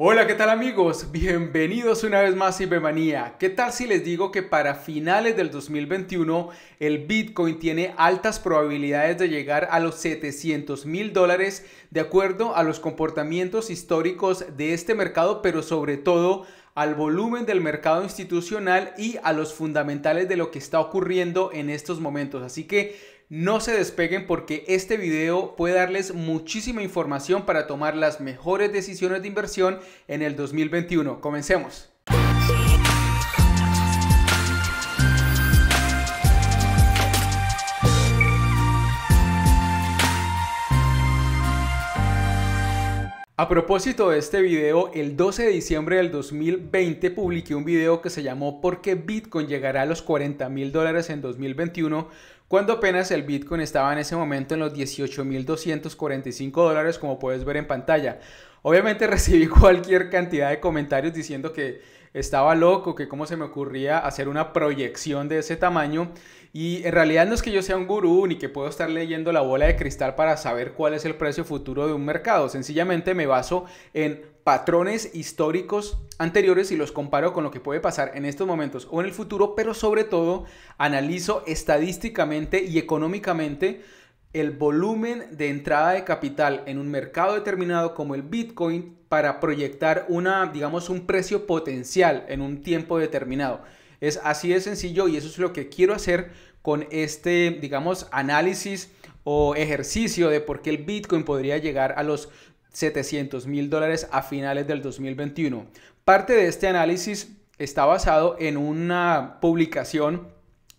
Hola, ¿qué tal amigos? Bienvenidos una vez más a Ibemanía. ¿Qué tal si les digo que para finales del 2021 el Bitcoin tiene altas probabilidades de llegar a los 700 mil dólares de acuerdo a los comportamientos históricos de este mercado, pero sobre todo al volumen del mercado institucional y a los fundamentales de lo que está ocurriendo en estos momentos? Así que no se despeguen porque este video puede darles muchísima información para tomar las mejores decisiones de inversión en el 2021. Comencemos. A propósito de este video, el 12 de diciembre del 2020 publiqué un video que se llamó ¿Por qué Bitcoin llegará a los 40 mil dólares en 2021? Cuando apenas el Bitcoin estaba en ese momento en los 18.245 dólares, como puedes ver en pantalla. Obviamente recibí cualquier cantidad de comentarios diciendo que estaba loco, que cómo se me ocurría hacer una proyección de ese tamaño. Y en realidad no es que yo sea un gurú ni que puedo estar leyendo la bola de cristal para saber cuál es el precio futuro de un mercado. Sencillamente me baso en patrones históricos anteriores y los comparo con lo que puede pasar en estos momentos o en el futuro, pero sobre todo analizo estadísticamente y económicamente el volumen de entrada de capital en un mercado determinado como el Bitcoin para proyectar una, digamos, un precio potencial en un tiempo determinado. Es así de sencillo y eso es lo que quiero hacer con este, digamos, análisis o ejercicio de por qué el Bitcoin podría llegar a los 700 mil dólares a finales del 2021. Parte de este análisis está basado en una publicación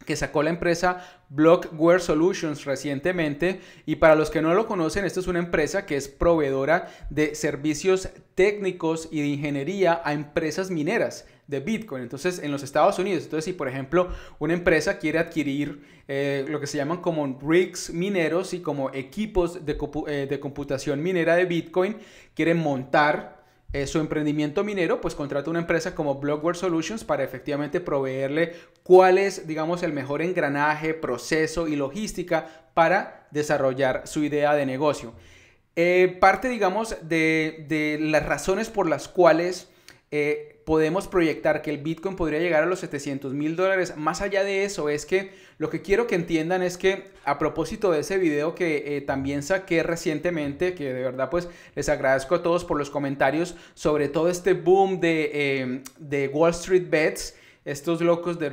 que sacó la empresa Blockware Solutions recientemente. Y para los que no lo conocen, esta es una empresa que es proveedora de servicios técnicos y de ingeniería a empresas mineras de Bitcoin. Entonces, en los Estados Unidos, entonces si por ejemplo una empresa quiere adquirir eh, lo que se llaman como rigs mineros y como equipos de, eh, de computación minera de Bitcoin, quiere montar eh, su emprendimiento minero, pues contrata una empresa como Blockware Solutions para efectivamente proveerle cuál es, digamos, el mejor engranaje, proceso y logística para desarrollar su idea de negocio. Eh, parte, digamos, de, las razones por las cuales eh, podemos proyectar que el Bitcoin podría llegar a los 700 mil dólares. Más allá de eso, es que lo que quiero que entiendan es que a propósito de ese video que eh, también saqué recientemente, que de verdad pues les agradezco a todos por los comentarios sobre todo este boom de, eh, Wall Street Bets estos locos de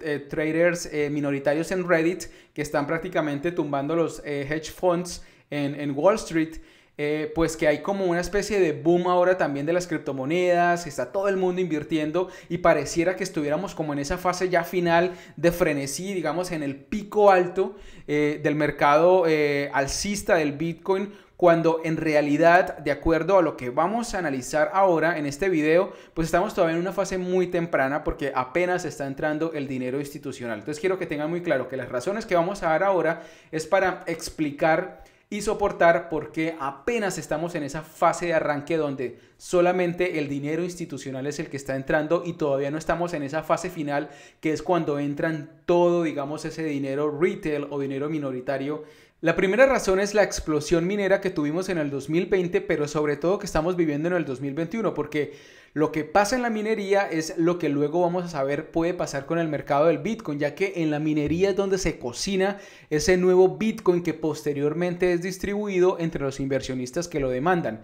eh, traders minoritarios en Reddit que están prácticamente tumbando los hedge funds en, en Wall Street. Eh, pues que hay como una especie de boom ahora también de las criptomonedas, está todo el mundo invirtiendo y pareciera que estuviéramos como en esa fase ya final de frenesí, digamos en el pico alto eh, del mercado eh, alcista del Bitcoin cuando en realidad, de acuerdo a lo que vamos a analizar ahora en este video, pues estamos todavía en una fase muy temprana porque apenas está entrando el dinero institucional. Entonces quiero que tengan muy claro que las razones que vamos a dar ahora es para explicar y soportar porque apenas estamos en esa fase de arranque donde solamente el dinero institucional es el que está entrando y todavía no estamos en esa fase final que es cuando entran todo, digamos, ese dinero retail o dinero minoritario la primera razón es la explosión minera que tuvimos en el 2020, pero sobre todo que estamos viviendo en el 2021, porque lo que pasa en la minería es lo que luego vamos a saber puede pasar con el mercado del Bitcoin, ya que en la minería es donde se cocina ese nuevo Bitcoin que posteriormente es distribuido entre los inversionistas que lo demandan.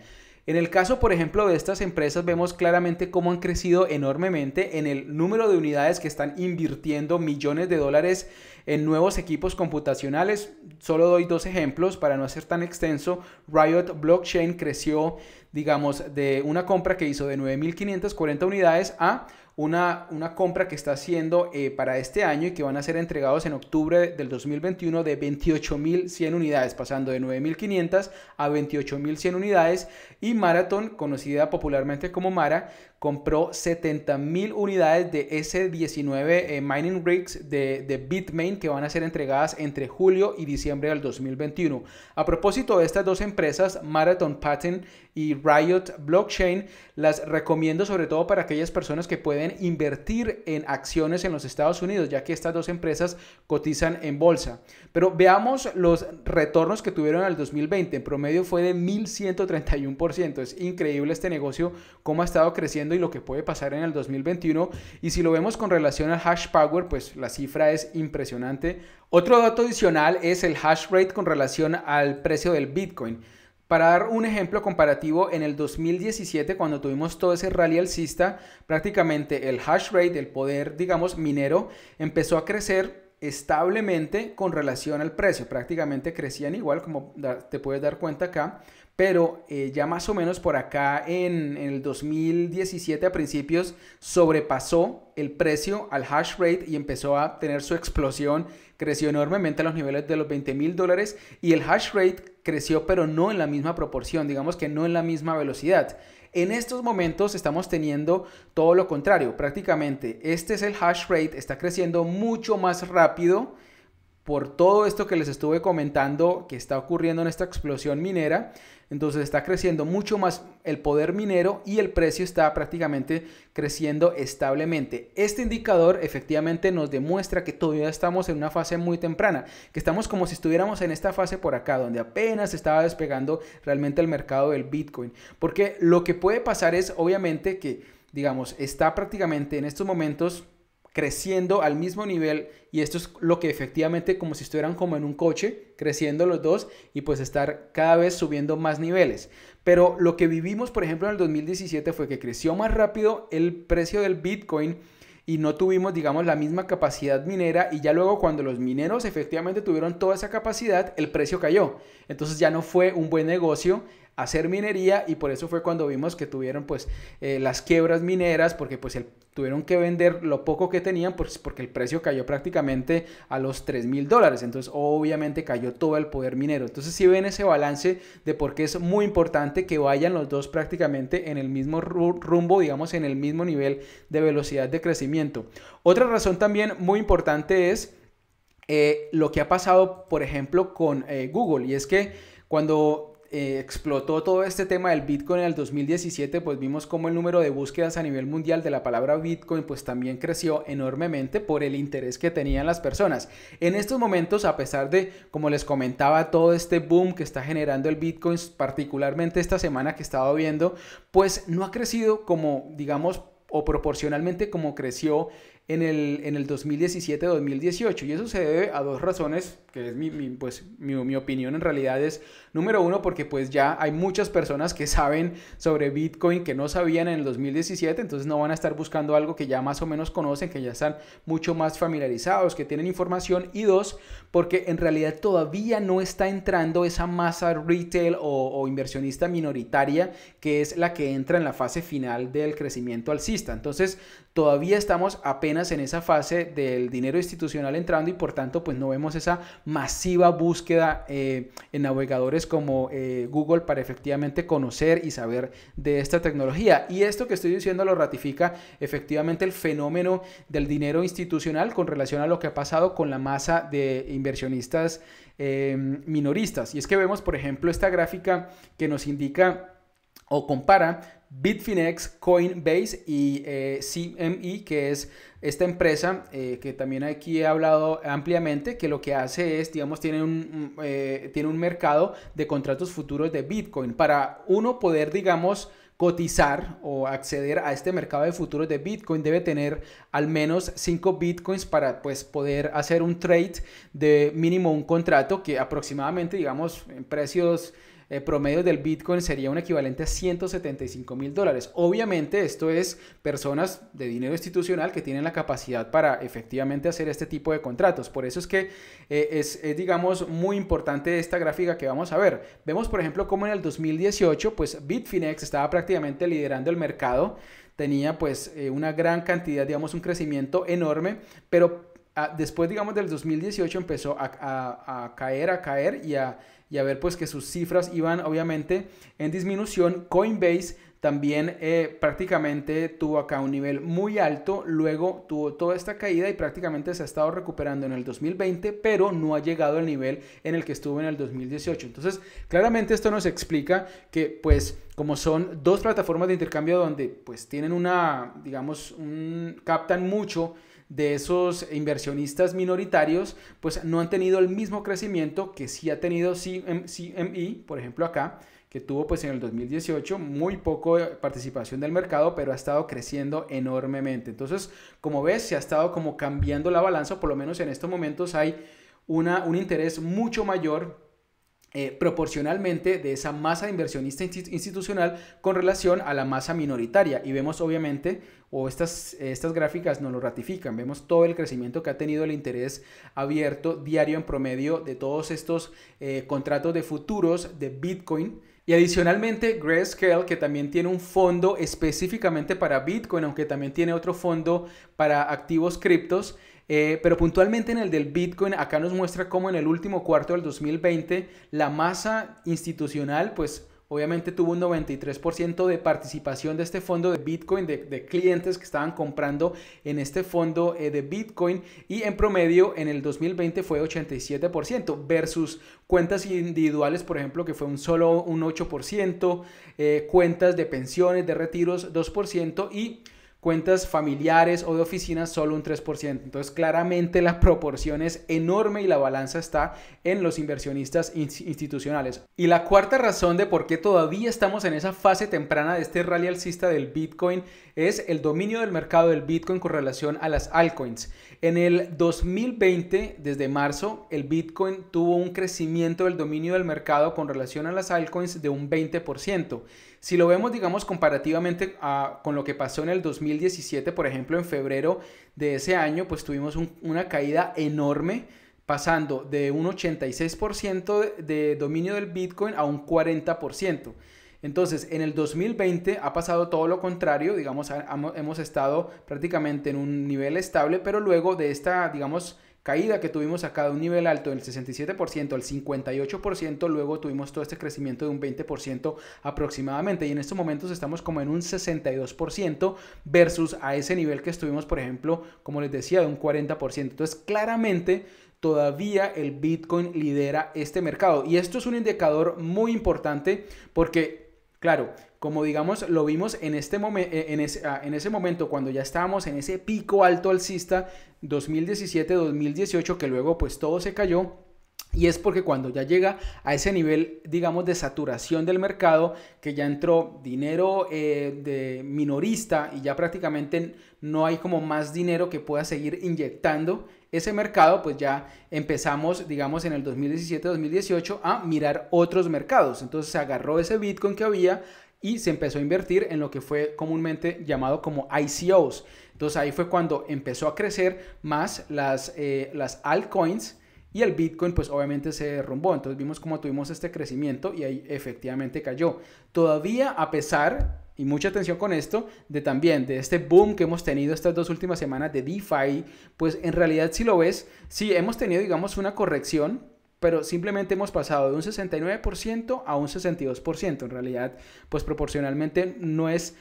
En el caso, por ejemplo, de estas empresas, vemos claramente cómo han crecido enormemente en el número de unidades que están invirtiendo millones de dólares en nuevos equipos computacionales. Solo doy dos ejemplos para no hacer tan extenso. Riot Blockchain creció, digamos, de una compra que hizo de 9.540 unidades a una, compra que está haciendo eh, para este año y que van a ser entregados en octubre del 2021 de 28.100 unidades, pasando de 9.500 a 28.100 unidades. Y Marathon, conocida popularmente como Mara, compró 70 mil unidades de S19 eh, mining rigs de, de, Bitmain que van a ser entregadas entre julio y diciembre del 2021. A propósito de estas dos empresas, Marathon Patent y Riot Blockchain, las recomiendo sobre todo para aquellas personas que pueden invertir en acciones en los Estados Unidos, ya que estas dos empresas cotizan en bolsa. Pero veamos los retornos que tuvieron al 2020. En promedio fue de 1.131%. Es increíble este negocio, cómo ha estado creciendo y lo que puede pasar en el 2021. Y si lo vemos con relación al hash power, pues la cifra es impresionante. Otro dato adicional es el hash rate con relación al precio del Bitcoin. Para dar un ejemplo comparativo, en el 2017, cuando tuvimos todo ese rally alcista, prácticamente el hash rate, el poder, digamos, minero, empezó a crecer establemente con relación al precio. Prácticamente crecían igual, como te puedes dar cuenta acá pero eh, ya más o menos por acá en, en, el 2017 a principios sobrepasó el precio al hash rate y empezó a tener su explosión, creció enormemente a los niveles de los 20 mil dólares y el hash rate creció pero no en la misma proporción, digamos que no en la misma velocidad. En estos momentos estamos teniendo todo lo contrario, prácticamente este es el hash rate, está creciendo mucho más rápido por todo esto que les estuve comentando que está ocurriendo en esta explosión minera. Entonces está creciendo mucho más el poder minero y el precio está prácticamente creciendo establemente. Este indicador efectivamente nos demuestra que todavía estamos en una fase muy temprana, que estamos como si estuviéramos en esta fase por acá, donde apenas estaba despegando realmente el mercado del Bitcoin. Porque lo que puede pasar es obviamente que, digamos, está prácticamente en estos momentos creciendo al mismo nivel y esto es lo que efectivamente como si estuvieran como en un coche, creciendo los dos y pues estar cada vez subiendo más niveles. Pero lo que vivimos, por ejemplo, en el 2017 fue que creció más rápido el precio del Bitcoin y no tuvimos, digamos, la misma capacidad minera y ya luego cuando los mineros efectivamente tuvieron toda esa capacidad, el precio cayó. Entonces ya no fue un buen negocio hacer minería y por eso fue cuando vimos que tuvieron pues eh, las quiebras mineras porque pues tuvieron que vender lo poco que tenían pues, porque el precio cayó prácticamente a los 3 mil dólares entonces obviamente cayó todo el poder minero entonces si ven ese balance de por qué es muy importante que vayan los dos prácticamente en el mismo rumbo digamos en el mismo nivel de velocidad de crecimiento otra razón también muy importante es eh, lo que ha pasado por ejemplo con eh, Google y es que cuando eh, explotó todo este tema del Bitcoin en el 2017, pues vimos cómo el número de búsquedas a nivel mundial de la palabra Bitcoin pues también creció enormemente por el interés que tenían las personas. En estos momentos, a pesar de, como les comentaba, todo este boom que está generando el Bitcoin, particularmente esta semana que estaba viendo, pues no ha crecido como, digamos, o proporcionalmente como creció en el, en el 2017-2018. Y eso se debe a dos razones que es mi, pues, mi, opinión en realidad es número uno porque pues ya hay muchas personas que saben sobre Bitcoin que no sabían en el 2017, entonces no van a estar buscando algo que ya más o menos conocen, que ya están mucho más familiarizados, que tienen información. Y dos, porque en realidad todavía no está entrando esa masa retail o, o inversionista minoritaria que es la que entra en la fase final del crecimiento alcista. Entonces todavía estamos apenas en esa fase del dinero institucional entrando y por tanto pues no vemos esa masiva búsqueda eh, en navegadores como eh, Google para efectivamente conocer y saber de esta tecnología. Y esto que estoy diciendo lo ratifica efectivamente el fenómeno del dinero institucional con relación a lo que ha pasado con la masa de inversionistas eh, minoristas. Y es que vemos, por ejemplo, esta gráfica que nos indica o compara Bitfinex, Coinbase y eh, CME, que es esta empresa eh, que también aquí he hablado ampliamente, que lo que hace es, digamos, tiene un, eh, tiene un mercado de contratos futuros de Bitcoin. Para uno poder, digamos, cotizar o acceder a este mercado de futuros de Bitcoin debe tener al menos 5 Bitcoins para pues poder hacer un trade de mínimo un contrato que aproximadamente digamos en precios eh, promedio del Bitcoin sería un equivalente a 175 mil dólares. Obviamente esto es personas de dinero institucional que tienen la capacidad para efectivamente hacer este tipo de contratos. Por eso es que eh, es, digamos, muy importante esta gráfica que vamos a ver. Vemos, por ejemplo, cómo en el 2018, pues Bitfinex estaba prácticamente liderando el mercado tenía pues eh, una gran cantidad, digamos, un crecimiento enorme, pero ah, después, digamos, del 2018 empezó a caer, a caer y a y a ver pues que sus cifras iban obviamente en disminución. Coinbase también eh, prácticamente tuvo acá un nivel muy alto, luego tuvo toda esta caída y prácticamente se ha estado recuperando en el 2020, pero no ha llegado al nivel en el que estuvo en el 2018. Entonces, claramente esto nos explica que pues como son dos plataformas de intercambio donde pues tienen una, digamos, un, captan mucho de esos inversionistas minoritarios, pues no han tenido el mismo crecimiento que sí ha tenido CMI e, por ejemplo acá, que tuvo pues en el 2018 muy poco eh, participación del mercado, pero ha estado creciendo enormemente. Entonces, como ves, se ha estado como cambiando la balanza, por lo menos en estos momentos hay una, un interés mucho mayor eh, proporcionalmente de esa masa de inversionista institucional con relación a la masa minoritaria. Y vemos obviamente, o estas, estas gráficas nos lo ratifican, vemos todo el crecimiento que ha tenido el interés abierto diario en promedio de todos estos eh, contratos de futuros de Bitcoin. Y adicionalmente, Grayscale, que también tiene un fondo específicamente para Bitcoin, aunque también tiene otro fondo para activos criptos, eh, pero puntualmente en el del Bitcoin, acá nos muestra cómo en el último cuarto del 2020 la masa institucional, pues obviamente tuvo un 93% de participación de este fondo de Bitcoin, de, clientes que estaban comprando en este fondo eh, de Bitcoin y en promedio en el 2020 fue 87% versus cuentas individuales, por ejemplo, que fue un solo un 8%, eh, cuentas de pensiones, de retiros 2% y cuentas familiares o de oficinas solo un 3%. Entonces claramente la proporción es enorme y la balanza está en los inversionistas institucionales. Y la cuarta razón de por qué todavía estamos en esa fase temprana de este rally alcista del Bitcoin es el dominio del mercado del Bitcoin con relación a las altcoins. En el 2020, desde marzo, el Bitcoin tuvo un crecimiento del dominio del mercado con relación a las altcoins de un 20%. Si lo vemos, digamos, comparativamente ah, con lo que pasó en el 2017, por ejemplo, en febrero de ese año, pues tuvimos una caída enorme pasando de un 86% de dominio del Bitcoin a un 40%. Entonces, en el 2020 ha pasado todo lo contrario, digamos, hemos estado prácticamente en un nivel estable, pero luego de esta, digamos, caída que tuvimos acá de un nivel alto del 67% al 58%, luego tuvimos todo este crecimiento de un 20% aproximadamente y en estos momentos estamos como en un 62% versus a ese nivel que estuvimos, por ejemplo, como les decía, de un 40%. Entonces, claramente todavía el Bitcoin lidera este mercado y esto es un indicador muy importante porque, claro, como digamos lo vimos en, este eh, en, ese, ah, en ese momento cuando ya estábamos en ese pico alto alcista 2017-2018 que luego pues todo se cayó. Y es porque cuando ya llega a ese nivel, digamos, de saturación del mercado, que ya entró dinero eh, de minorista y ya prácticamente no hay como más dinero que pueda seguir inyectando ese mercado, pues ya empezamos, digamos, en el 2017-2018 a mirar otros mercados. Entonces se agarró ese Bitcoin que había y se empezó a invertir en lo que fue comúnmente llamado como ICOs. Entonces ahí fue cuando empezó a crecer más las, eh, las altcoins y el Bitcoin pues obviamente se derrumbó. Entonces vimos cómo tuvimos este crecimiento y ahí efectivamente cayó. Todavía a pesar, y mucha atención con esto, de también de este boom que hemos tenido estas dos últimas semanas de DeFi, pues en realidad si lo ves, si hemos tenido digamos una corrección pero simplemente hemos pasado de un 69% a un 62%. En realidad, pues proporcionalmente no es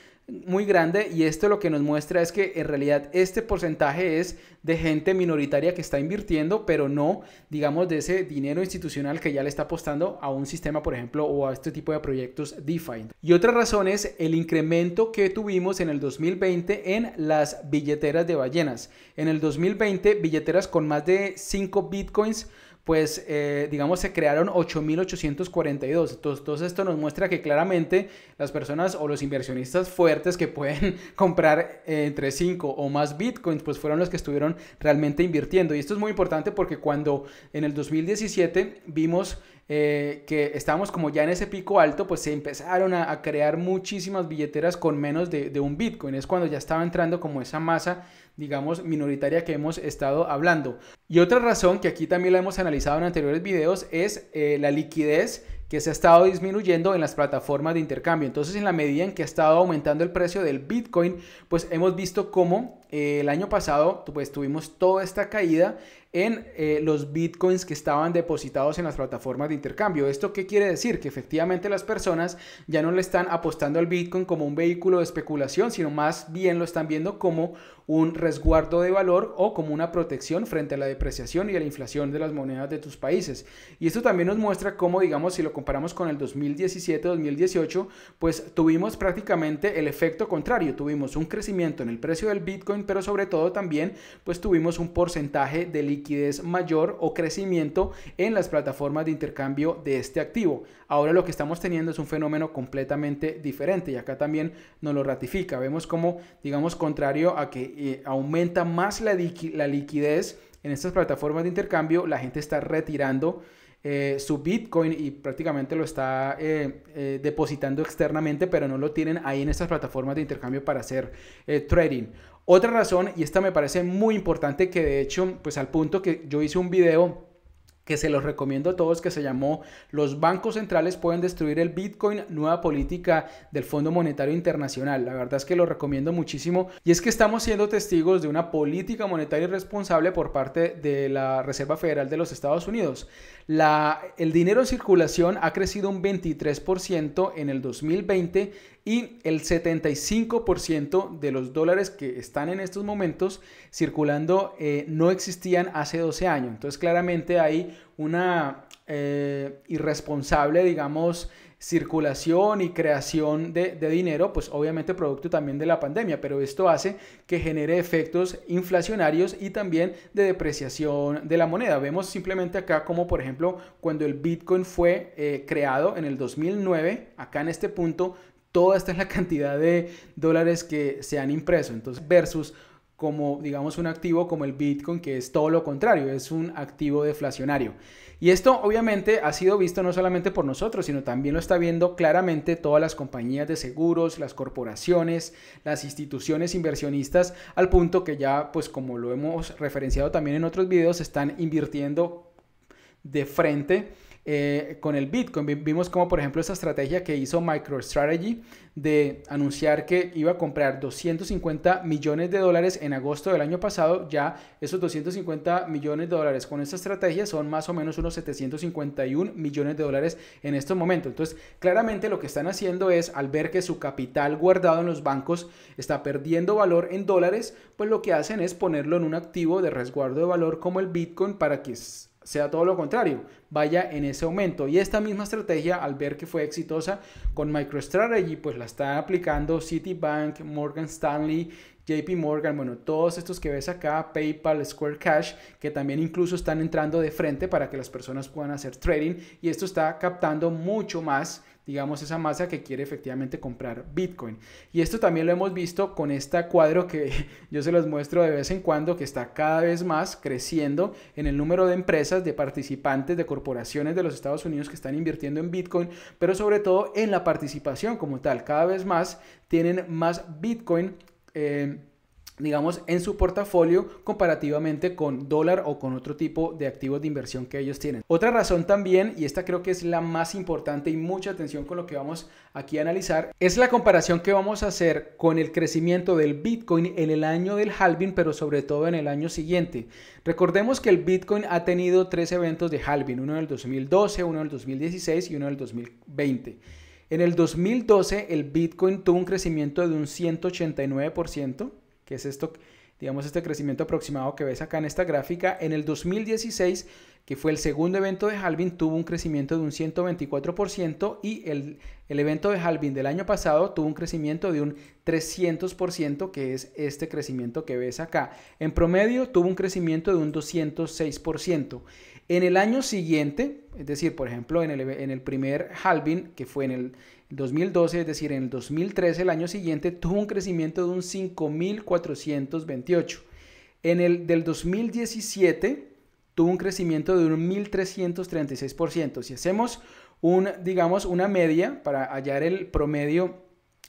muy grande y esto lo que nos muestra es que en realidad este porcentaje es de gente minoritaria que está invirtiendo, pero no, digamos, de ese dinero institucional que ya le está apostando a un sistema, por ejemplo, o a este tipo de proyectos DeFi. Y otra razón es el incremento que tuvimos en el 2020 en las billeteras de ballenas. En el 2020, billeteras con más de 5 bitcoins pues eh, digamos se crearon 8.842. Entonces, todo esto nos muestra que claramente las personas o los inversionistas fuertes que pueden comprar eh, entre 5 o más bitcoins, pues fueron los que estuvieron realmente invirtiendo. Y esto es muy importante porque cuando en el 2017 vimos eh, que estábamos como ya en ese pico alto, pues se empezaron a, crear muchísimas billeteras con menos de, un Bitcoin. Es cuando ya estaba entrando como esa masa, digamos, minoritaria que hemos estado hablando. Y otra razón que aquí también la hemos analizado en anteriores videos es eh, la liquidez que se ha estado disminuyendo en las plataformas de intercambio. Entonces, en la medida en que ha estado aumentando el precio del Bitcoin, pues hemos visto cómo eh, el año pasado pues, tuvimos toda esta caída en eh, los Bitcoins que estaban depositados en las plataformas de intercambio. ¿Esto qué quiere decir? Que efectivamente las personas ya no le están apostando al Bitcoin como un vehículo de especulación, sino más bien lo están viendo como un resguardo de valor o como una protección frente a la depreciación y a la inflación de las monedas de tus países. Y esto también nos muestra cómo, digamos, si lo comparamos con el 2017-2018, pues tuvimos prácticamente el efecto contrario. Tuvimos un crecimiento en el precio del Bitcoin, pero sobre todo también, pues tuvimos un porcentaje de liquidez mayor o crecimiento en las plataformas de intercambio de este activo. Ahora lo que estamos teniendo es un fenómeno completamente diferente y acá también nos lo ratifica. Vemos como, digamos, contrario a que aumenta más la, la, liquidez en estas plataformas de intercambio, la gente está retirando eh, su Bitcoin y prácticamente lo está eh, eh, depositando externamente, pero no lo tienen ahí en estas plataformas de intercambio para hacer trading. Otra razón, y esta me parece muy importante, que de hecho, pues al punto que yo hice un video que se los recomiendo a todos, que se llamó Los bancos centrales pueden destruir el Bitcoin, nueva política del Fondo Monetario Internacional. La verdad es que lo recomiendo muchísimo y es que estamos siendo testigos de una política monetaria irresponsable por parte de la Reserva Federal de los Estados Unidos. La, el dinero en circulación ha crecido un 23% en el 2020 y el 75% de los dólares que están en estos momentos circulando eh, no existían hace 12 años. Entonces claramente hay una eh, irresponsable, digamos, circulación y creación de, dinero, pues obviamente producto también de la pandemia, pero esto hace que genere efectos inflacionarios y también de depreciación de la moneda. Vemos simplemente acá como, por ejemplo, cuando el Bitcoin fue eh, creado en el 2009, acá en este punto toda esta es la cantidad de dólares que se han impreso. Entonces, versus como digamos un activo como el Bitcoin, que es todo lo contrario, es un activo deflacionario. Y esto obviamente ha sido visto no solamente por nosotros, sino también lo está viendo claramente todas las compañías de seguros, las corporaciones, las instituciones inversionistas, al punto que ya, pues como lo hemos referenciado también en otros videos, están invirtiendo de frente eh, con el Bitcoin. Vimos como, por ejemplo, esa estrategia que hizo MicroStrategy de anunciar que iba a comprar 250 millones de dólares en agosto del año pasado. Ya esos 250 millones de dólares con esta estrategia son más o menos unos 751 millones de dólares en estos momentos. Entonces, claramente lo que están haciendo es, al ver que su capital guardado en los bancos está perdiendo valor en dólares, pues lo que hacen es ponerlo en un activo de resguardo de valor como el Bitcoin para que sea todo lo contrario, vaya en ese aumento. Y esta misma estrategia, al ver que fue exitosa con MicroStrategy, pues la está aplicando Citibank, Morgan Stanley, JP Morgan, bueno, todos estos que ves acá, PayPal, Square Cash, que también incluso están entrando de frente para que las personas puedan hacer trading y esto está captando mucho más digamos, esa masa que quiere efectivamente comprar Bitcoin. Y esto también lo hemos visto con este cuadro que yo se los muestro de vez en cuando, que está cada vez más creciendo en el número de empresas, de participantes, de corporaciones de los Estados Unidos que están invirtiendo en Bitcoin, pero sobre todo en la participación como tal. Cada vez más tienen más Bitcoin. Eh, digamos, en su portafolio comparativamente con dólar o con otro tipo de activos de inversión que ellos tienen. Otra razón también, y esta creo que es la más importante y mucha atención con lo que vamos aquí a analizar, es la comparación que vamos a hacer con el crecimiento del Bitcoin en el año del halving, pero sobre todo en el año siguiente. Recordemos que el Bitcoin ha tenido tres eventos de halving, uno en el 2012, uno en el 2016 y uno en el 2020. En el 2012 el Bitcoin tuvo un crecimiento de un 189%, que es esto, digamos, este crecimiento aproximado que ves acá en esta gráfica. En el 2016, que fue el segundo evento de Halvin tuvo un crecimiento de un 124% y el, evento de Halvin del año pasado tuvo un crecimiento de un 300%, que es este crecimiento que ves acá. En promedio tuvo un crecimiento de un 206%. En el año siguiente, es decir, por ejemplo, en el, en el primer Halvin que fue en el 2012, es decir, en el 2013, el año siguiente, tuvo un crecimiento de un 5.428. En el del 2017 tuvo un crecimiento de un 1.336%. Si hacemos un, digamos, una media para hallar el promedio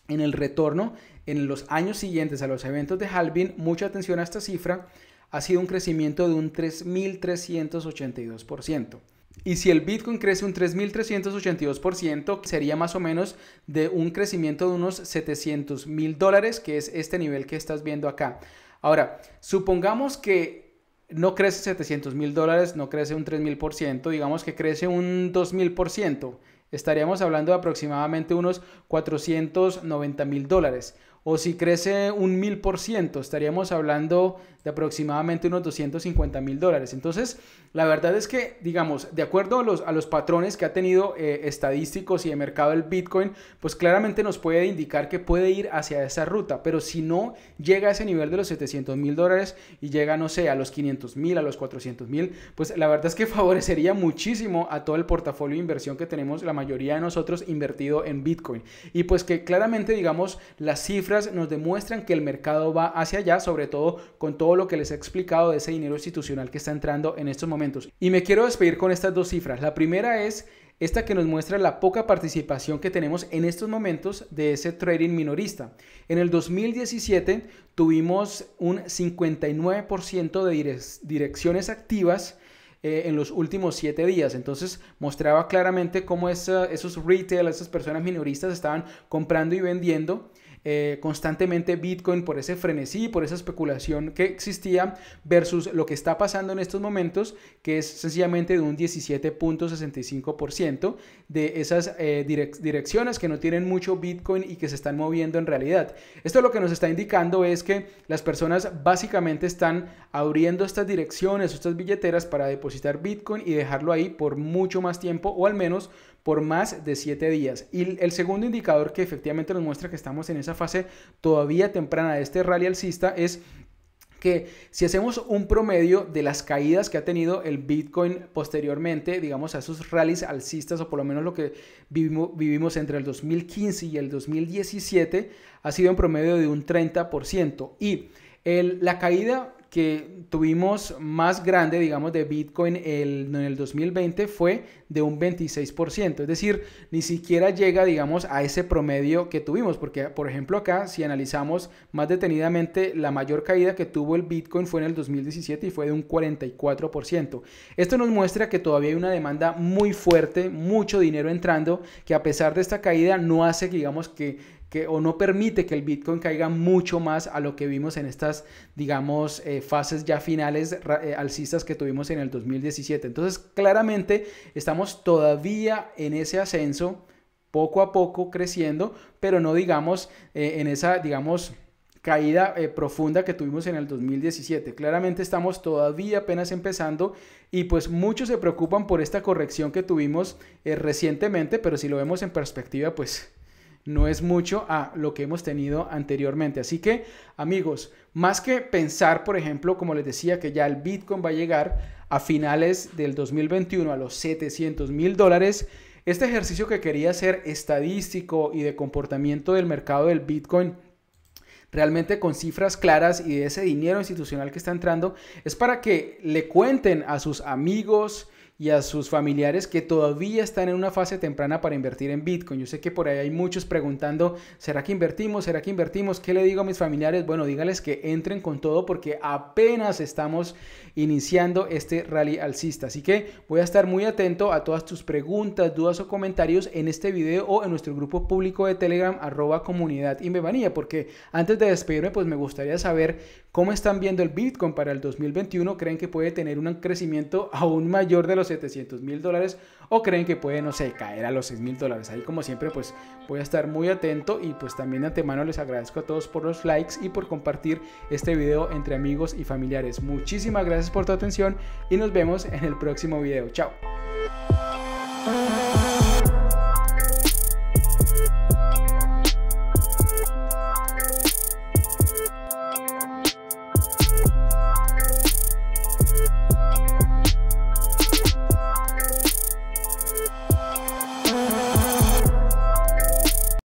en el retorno en los años siguientes a los eventos de Halvin, mucha atención a esta cifra, ha sido un crecimiento de un 3.382%. Y si el Bitcoin crece un 3.382%, sería más o menos de un crecimiento de unos 700 mil dólares, que es este nivel que estás viendo acá. Ahora, supongamos que no crece 700 mil dólares, no crece un 3.000%, digamos que crece un 2.000%. Estaríamos hablando de aproximadamente unos 490 mil dólares o si crece un mil por ciento, estaríamos hablando de aproximadamente unos 250 mil dólares. Entonces, la verdad es que, digamos, de acuerdo a los, patrones que ha tenido eh, estadísticos y de mercado el Bitcoin, pues claramente nos puede indicar que puede ir hacia esa ruta, pero si no llega a ese nivel de los 700 mil dólares y llega, no sé, a los 500 mil, a los 400 mil, pues la verdad es que favorecería muchísimo a todo el portafolio de inversión que tenemos la mayoría de nosotros invertido en Bitcoin. Y pues que claramente, digamos, las cifras nos demuestran que el mercado va hacia allá, sobre todo con todo lo que les he explicado de ese dinero institucional que está entrando en estos momentos. Y me quiero despedir con estas dos cifras. La primera es esta que nos muestra la poca participación que tenemos en estos momentos de ese trading minorista. En el 2017 tuvimos un 59% de direcciones activas eh, en los últimos siete días. Entonces mostraba claramente cómo esos retail, esas personas minoristas estaban comprando y vendiendo eh, constantemente Bitcoin por ese frenesí, por esa especulación que existía, versus lo que está pasando en estos momentos, que es sencillamente de un 17.65% de esas eh, direcciones que no tienen mucho Bitcoin y que se están moviendo en realidad. Esto lo que nos está indicando es que las personas básicamente están abriendo estas direcciones, estas billeteras para depositar Bitcoin y dejarlo ahí por mucho más tiempo o al menos por más de 7 días. Y el segundo indicador que efectivamente nos muestra que estamos en esa fase todavía temprana de este rally alcista es que si hacemos un promedio de las caídas que ha tenido el Bitcoin posteriormente, digamos a esos rallies alcistas o por lo menos lo que vivimos, vivimos entre el 2015 y el 2017, ha sido en promedio de un 30%. Y la caída que tuvimos más grande, digamos, de Bitcoin el, en el 2020 fue de un 26%. Es decir, ni siquiera llega, digamos, a ese promedio que tuvimos. Porque, por ejemplo, acá, si analizamos más detenidamente, la mayor caída que tuvo el Bitcoin fue en el 2017 y fue de un 44%. Esto nos muestra que todavía hay una demanda muy fuerte, mucho dinero entrando, que a pesar de esta caída no hace, digamos, que que, o no permite que el Bitcoin caiga mucho más a lo que vimos en estas, digamos, eh, fases ya finales eh, alcistas que tuvimos en el 2017. Entonces, claramente estamos todavía en ese ascenso, poco a poco creciendo, pero no digamos eh, en esa, digamos, caída profunda que tuvimos en el 2017. Claramente estamos todavía apenas empezando y pues muchos se preocupan por esta corrección que tuvimos recientemente, pero si lo vemos en perspectiva, pues no es mucho a lo que hemos tenido anteriormente. Así que, amigos, más que pensar, por ejemplo, como les decía, que ya el Bitcoin va a llegar a finales del 2021 a los 700 mil dólares, este ejercicio que quería hacer estadístico y de comportamiento del mercado del Bitcoin realmente con cifras claras y de ese dinero institucional que está entrando, es para que le cuenten a sus amigos, y a sus familiares que todavía están en una fase temprana para invertir en Bitcoin. Yo sé que por ahí hay muchos preguntando, ¿será que invertimos? ¿Será que invertimos? ¿Qué le digo a mis familiares? Bueno, dígales que entren con todo porque apenas estamos iniciando este rally alcista. Así que voy a estar muy atento a todas tus preguntas, dudas o comentarios en este video o en nuestro grupo público de Telegram arroba comunidad Invevanía, porque antes de despedirme, pues me gustaría saber cómo están viendo el Bitcoin para el 2021. ¿Creen que puede tener un crecimiento aún mayor de los 700 mil dólares o creen que puede, no sé, caer a los 6 mil dólares. Ahí como siempre pues voy a estar muy atento y pues también de antemano les agradezco a todos por los likes y por compartir este video entre amigos y familiares. Muchísimas gracias por tu atención y nos vemos en el próximo video. Chao.